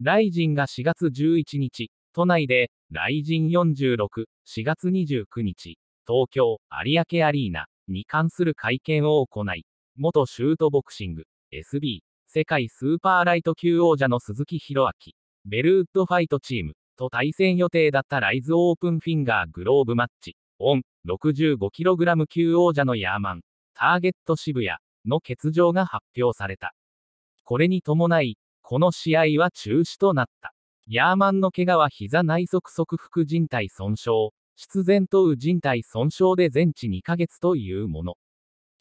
ライジンが4月11日、都内で、ライジン46、4月29日、東京、有明アリーナに関する会見を行い、元シュートボクシング、SB、世界スーパーライト級王者の鈴木宏明、ベルウッドファイトチームと対戦予定だったライズオープンフィンガーグローブマッチ、オン、65kg 級王者のヤーマン、ターゲット渋谷の欠場が発表された。これに伴い、この試合は中止となった。ヤーマンの怪我は膝内側側腹靭帯損傷、必然と右靭帯損傷で全治2ヶ月というもの。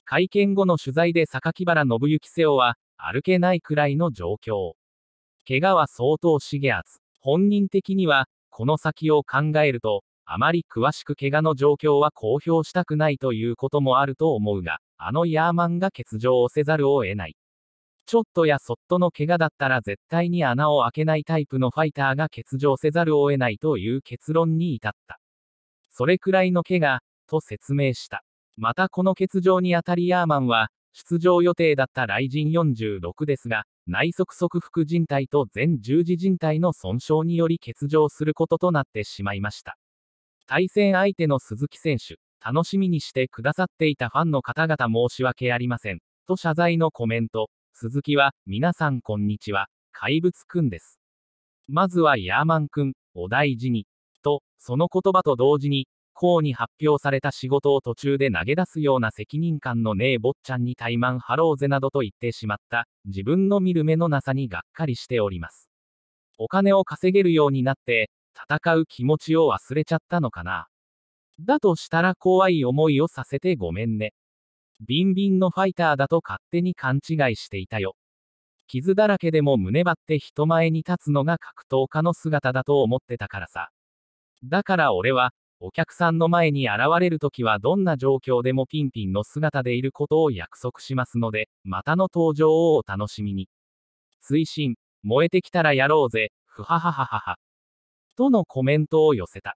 会見後の取材で榊原信之瀬尾は、歩けないくらいの状況。怪我は相当茂圧。本人的には、この先を考えると、あまり詳しく怪我の状況は公表したくないということもあると思うが、あのヤーマンが欠場をせざるを得ない。ちょっとやそっとの怪我だったら絶対に穴を開けないタイプのファイターが欠場せざるを得ないという結論に至った。それくらいの怪我、と説明した。またこの欠場にあたりヤーマンは、出場予定だった雷神46ですが、内側側副靭帯と全十字靭帯の損傷により欠場することとなってしまいました。対戦相手の鈴木選手、楽しみにしてくださっていたファンの方々申し訳ありません、と謝罪のコメント、鈴木は、皆さんこんにちは、怪物くんです。まずはヤーマンくん、お大事に、と、その言葉と同時に、こうに発表された仕事を途中で投げ出すような責任感のねえ坊ちゃんに怠慢ハローゼなどと言ってしまった、自分の見る目のなさにがっかりしております。お金を稼げるようになって、戦う気持ちを忘れちゃったのかな。だとしたら怖い思いをさせてごめんね。ビンビンのファイターだと勝手に勘違いしていたよ。傷だらけでも胸張って人前に立つのが格闘家の姿だと思ってたからさ。だから俺は、お客さんの前に現れるときはどんな状況でもピンピンの姿でいることを約束しますので、またの登場をお楽しみに。推進、燃えてきたらやろうぜ、ふははははは。とのコメントを寄せた。